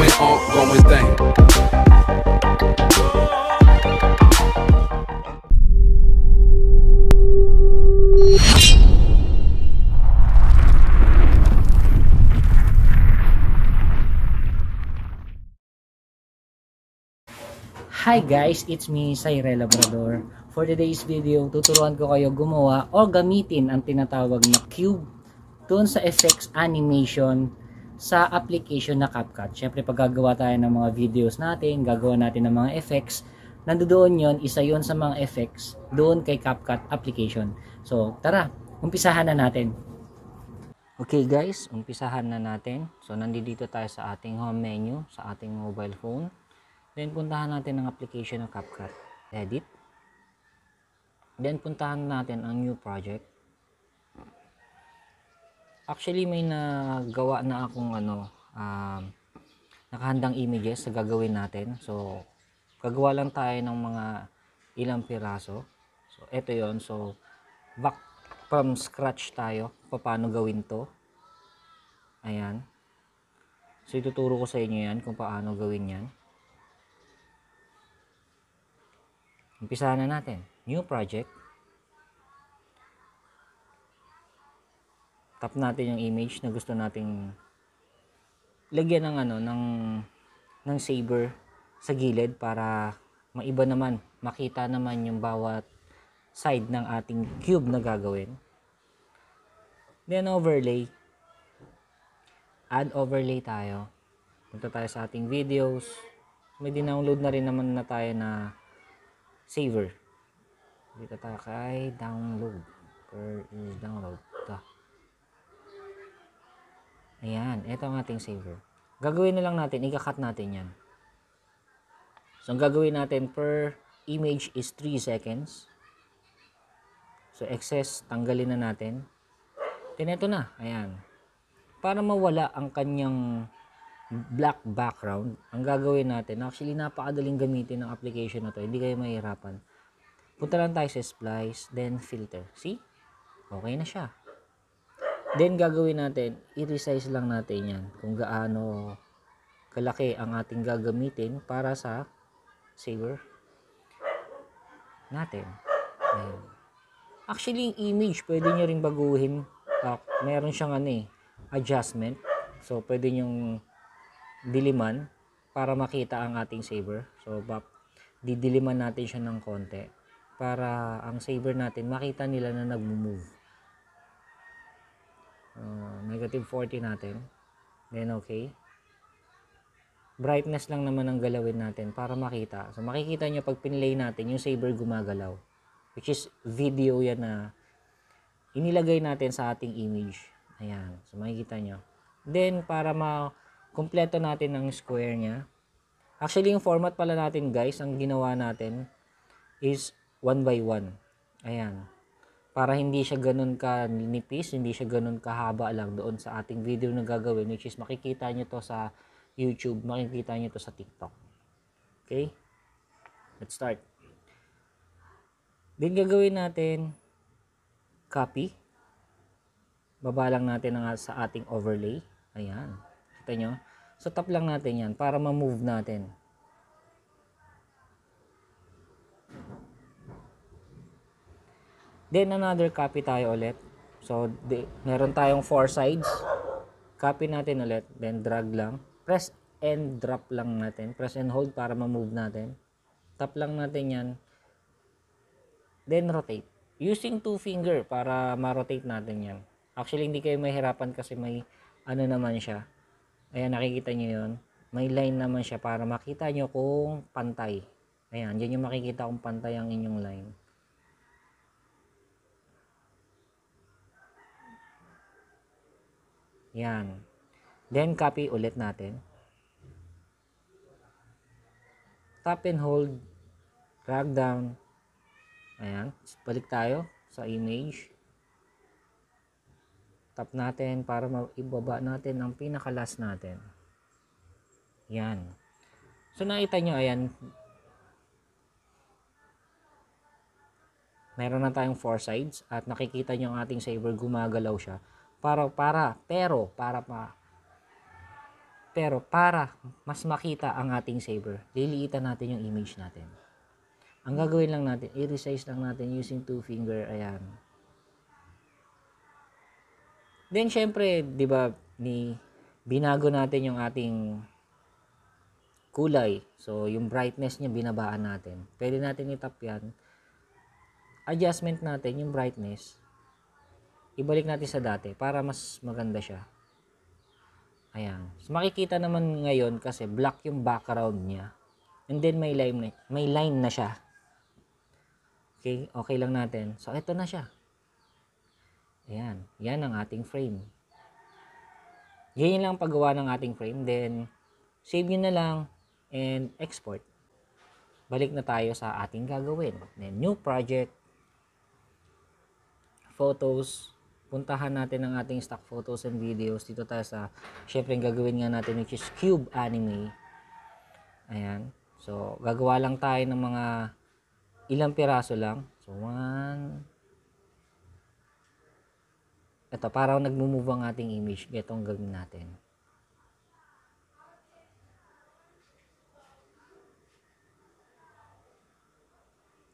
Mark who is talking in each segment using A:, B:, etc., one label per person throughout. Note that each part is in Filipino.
A: going ongoing thing. Hi guys, it's me, Cyrel Labrador. For today's video, tuturuan ko kayo gumawa o gamitin ang tinatawag na cube doon sa effects animation sa application na CapCut. Siyempre, pag gagawa tayo ng mga videos natin, gagawa natin ng mga effects, nandoon yon isa yon sa mga effects doon kay CapCut application. So, tara, umpisahan na natin. Okay guys, umpisahan na natin. So, nandito tayo sa ating home menu, sa ating mobile phone. Then, puntahan natin ang application ng CapCut. Edit. Then, puntahan natin ang new project. Actually, may nagawa na akong ano, um, nakahandang images sa gagawin natin. So, gagawa lang tayo ng mga ilang piraso. So, ito yon So, back from scratch tayo. Paano gawin to. Ayan. So, ituturo ko sa inyo yan kung paano gawin yan. Umpisahan na natin. New project. tap natin yung image na gusto nating lagyan ng ano ng ng saber sa gilid para maiba naman makita naman yung bawat side ng ating cube na gagawin then overlay add overlay tayo punta tayo sa ating videos may dinownload na rin naman na tayo na saver dito tayo kay download where is download Ayan, ito ang ating saver. Gagawin na lang natin, ika-cut natin yan. So, ang gagawin natin per image is 3 seconds. So, excess, tanggalin na natin. Then, na. Ayan. Para mawala ang kanyang black background, ang gagawin natin, actually, napakadaling gamitin ng application na to. Hindi kayo mahirapan. Punta lang tayo sa splice, then filter. See? Okay na siya. Then gagawin natin, i-resize lang natin yan kung gaano kalaki ang ating gagamitin para sa saver natin. Ayan. Actually, yung image, pwede nyo rin baguhin. Uh, meron siyang ano eh, adjustment. So, pwede nyong diliman para makita ang ating saver. So, bak didiliman natin siya ng konti para ang saver natin makita nila na nagmo-move uh, negative 40 natin then okay brightness lang naman ang galawin natin para makita so makikita nyo pag pinlay natin yung saber gumagalaw which is video yan na inilagay natin sa ating image ayan so makikita nyo then para ma kumpleto natin ang square niya actually yung format pala natin guys ang ginawa natin is 1 by 1 ayan para hindi siya ganun ka nipis, hindi siya ganun kahaba lang doon sa ating video na gagawin which is makikita nyo to sa YouTube, makikita nyo to sa TikTok. Okay? Let's start. Then gagawin natin copy. Baba lang natin ang, sa ating overlay. Ayan. Kita nyo? So tap lang natin yan para ma-move natin. Then another copy tayo ulit. So di, meron tayong four sides. Copy natin ulit, then drag lang. Press and drop lang natin. Press and hold para ma-move natin. Tap lang natin 'yan. Then rotate. Using two finger para ma-rotate natin 'yan. Actually hindi kayo mahirapan kasi may ano naman siya. Ayan nakikita niyo 'yon. May line naman siya para makita nyo kung pantay. Ayan, dyan yung makikita kung pantay ang inyong line. Yan. Then, copy ulit natin. Tap and hold. Drag down. Ayan. Balik tayo sa image. Tap natin para ibaba natin ang pinakalas natin. Yan. So, nakita nyo, ayan. Meron na tayong four sides at nakikita nyo ang ating saber gumagalaw siya para para pero para pa pero para mas makita ang ating saber, liliitan natin yung image natin. Ang gagawin lang natin, i-resize lang natin using two finger, ayan. Then, syempre, di ba, ni, binago natin yung ating kulay. So, yung brightness niya, binabaan natin. Pwede natin itap yan. Adjustment natin, yung brightness ibalik natin sa dati para mas maganda siya. Ayan. So, makikita naman ngayon kasi black yung background niya. And then may line na, may line na siya. Okay, okay lang natin. So ito na siya. Ayan, yan ang ating frame. Yan lang paggawa ng ating frame. Then, save yun na lang and export. Balik na tayo sa ating gagawin. Then, new project, photos, puntahan natin ang ating stock photos and videos dito tayo sa syempre gagawin nga natin which is cube anime ayan so gagawa lang tayo ng mga ilang piraso lang so one ito parang nagmumove ang ating image itong gagawin natin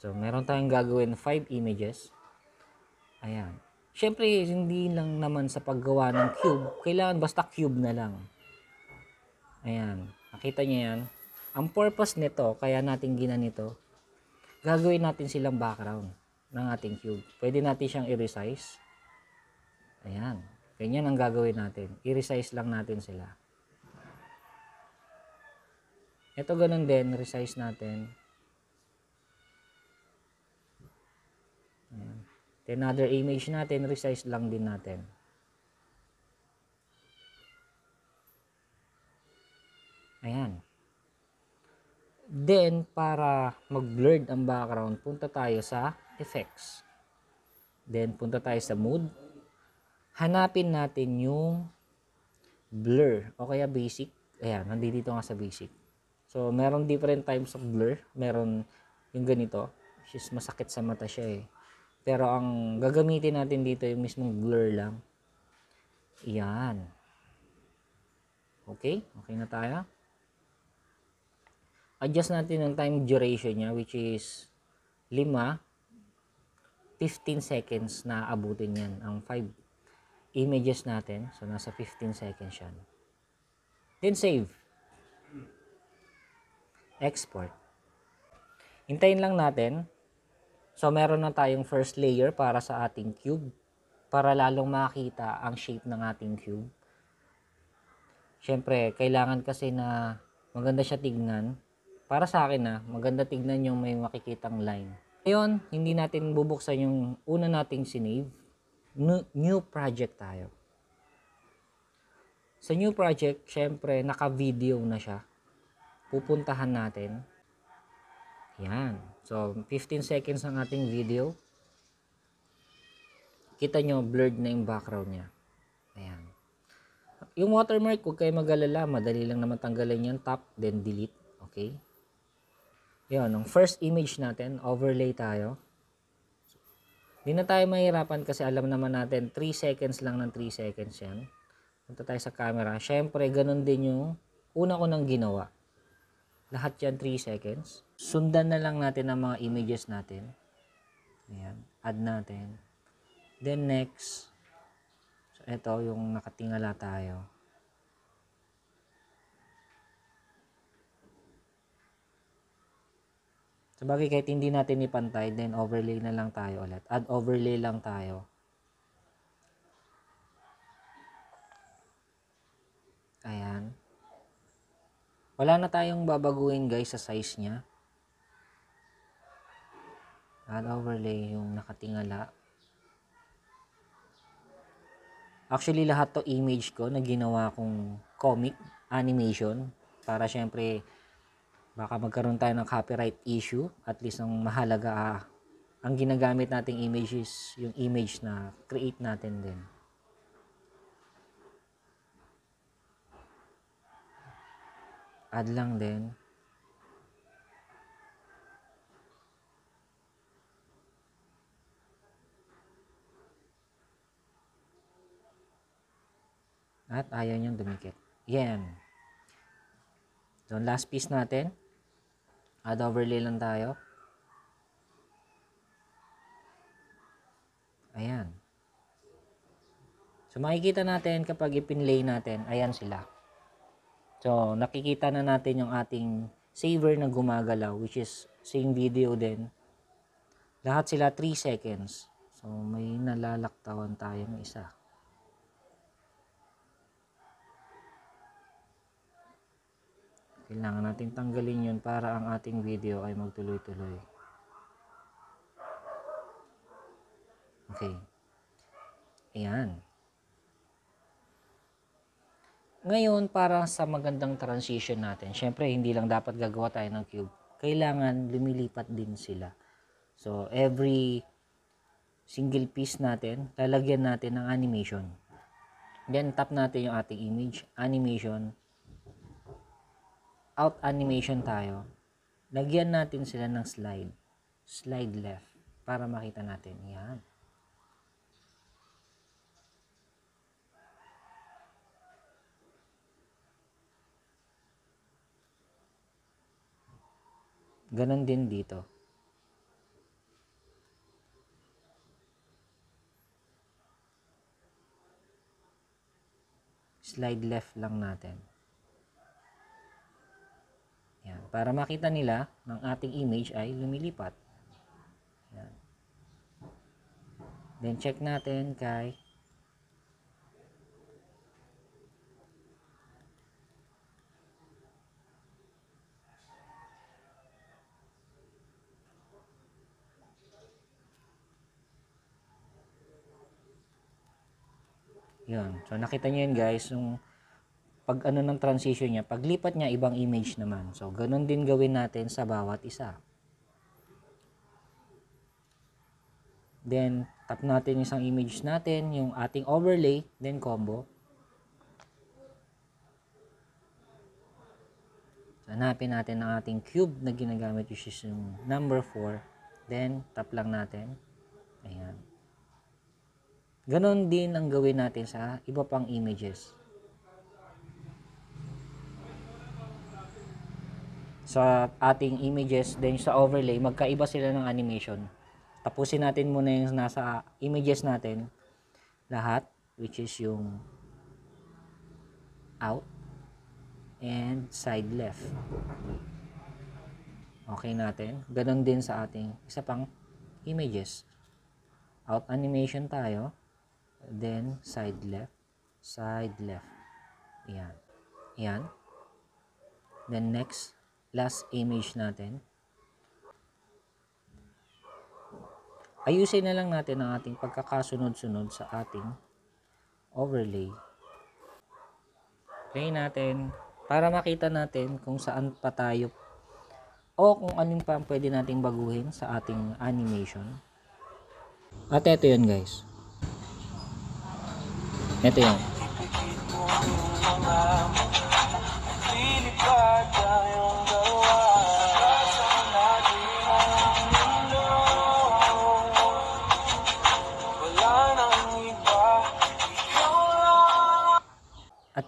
A: So, meron tayong gagawin 5 images. Ayan. Siyempre, hindi lang naman sa paggawa ng cube. Kailangan basta cube na lang. Ayan. Nakita niya yan. Ang purpose nito, kaya natin ginanito, gagawin natin silang background ng ating cube. Pwede natin siyang i-resize. Ayan. Ganyan ang gagawin natin. I-resize lang natin sila. Ito ganun din. Resize natin. Ayan. Another image natin, resize lang din natin. Ayan. Then, para mag-blurred ang background, punta tayo sa effects. Then, punta tayo sa mood. Hanapin natin yung blur o kaya basic. Ayan, nandito nga sa basic. So, meron different types of blur. Meron yung ganito. Which is masakit sa mata siya eh. Pero ang gagamitin natin dito yung mismong blur lang. Iyan. Okay? Okay na tayo. Adjust natin ang time duration niya which is 5 15 seconds na abutin yan ang 5 images natin. So nasa 15 seconds yan. Then save. Export. Hintayin lang natin So meron na tayong first layer para sa ating cube para lalong makita ang shape ng ating cube. Siyempre, kailangan kasi na maganda siya tignan. Para sa akin na, ah, maganda tignan yung may makikitang line. Ngayon, hindi natin bubuksan yung una nating sinave. New project tayo. Sa new project, syempre, naka-video na siya. Pupuntahan natin. Yan. So, 15 seconds ang ating video. Kita nyo, blurred na yung background niya. Ayan. Yung watermark, huwag kayo mag-alala. Madali lang naman tanggalin yan. Tap, then delete. Okay? Yan. Ang first image natin, overlay tayo. Hindi na tayo mahirapan kasi alam naman natin 3 seconds lang ng 3 seconds yan. Punta tayo sa camera. Siyempre, ganun din yung una ko nang ginawa. Lahat yan 3 seconds. Sundan na lang natin ang mga images natin. Ayan. Add natin. Then next. So, ito yung nakatingala tayo. So, bagay kahit hindi natin ipantay, then overlay na lang tayo ulit. Add overlay lang tayo. Ayan. Wala na tayong babaguhin guys sa size niya. At overlay yung nakatingala. Actually lahat to image ko na ginawa kong comic animation para syempre baka magkaroon tayo ng copyright issue at least ang mahalaga ah, ang ginagamit nating images yung image na create natin din. add lang din at ayaw niyang dumikit. Yan. So, last piece natin. Add overlay lang tayo. Ayan. So, makikita natin kapag ipinlay natin, ayan sila. So, nakikita na natin yung ating saver na gumagalaw, which is same video din. Lahat sila 3 seconds. So, may nalalaktawan tayong isa. Kailangan natin tanggalin yun para ang ating video ay magtuloy-tuloy. Okay. Ayan. Ngayon, para sa magandang transition natin, syempre hindi lang dapat gagawa tayo ng cube. Kailangan lumilipat din sila. So, every single piece natin, lalagyan natin ng animation. Then, tap natin yung ating image, animation, out animation tayo. Lagyan natin sila ng slide. Slide left para makita natin. Yan. Ganon din dito. Slide left lang natin. Yan. Para makita nila ng ating image ay lumilipat. Yan. Then check natin kay So nakita niyo yun guys, yung pag ano ng transition niya, paglipat niya ibang image naman. So ganun din gawin natin sa bawat isa. Then tap natin isang image natin, yung ating overlay, then combo. hanapin natin ang ating cube na ginagamit which is yung number 4. Then tap lang natin. Ayan. Ganon din ang gawin natin sa iba pang images. Sa ating images, then sa overlay, magkaiba sila ng animation. Tapusin natin muna yung nasa images natin. Lahat, which is yung out and side left. Okay natin. Ganon din sa ating isa pang images. Out animation tayo. Then, side left. Side left. Ayan. Ayan. Then, next. Last image natin. Ayusin na lang natin ang ating pagkakasunod-sunod sa ating overlay. Play natin para makita natin kung saan pa tayo o kung anong pa pwede nating baguhin sa ating animation. At ito yun guys. Ito yun. At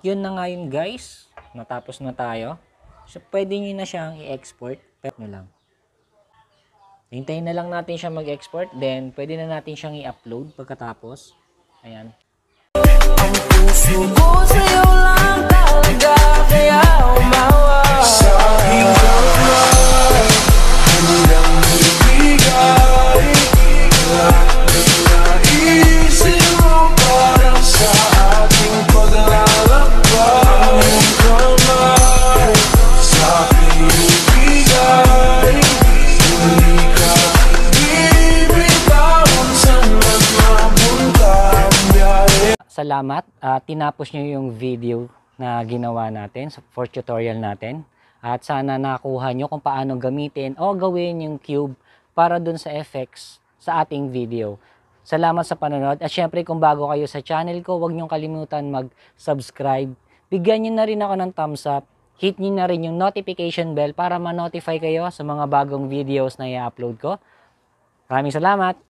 A: yun na ngayon guys. Natapos na tayo. So pwede nyo na siyang i-export. Pwede nyo lang. Hintayin na lang natin siya mag-export. Then pwede na natin siyang i-upload pagkatapos. Ayan. Seu gosto salamat. Uh, tinapos nyo yung video na ginawa natin for tutorial natin. At sana nakuha nyo kung paano gamitin o gawin yung cube para dun sa effects sa ating video. Salamat sa panonood. At syempre kung bago kayo sa channel ko, huwag nyong kalimutan mag-subscribe. Bigyan nyo na rin ako ng thumbs up. Hit nyo na rin yung notification bell para ma-notify kayo sa mga bagong videos na i-upload ko. Maraming salamat!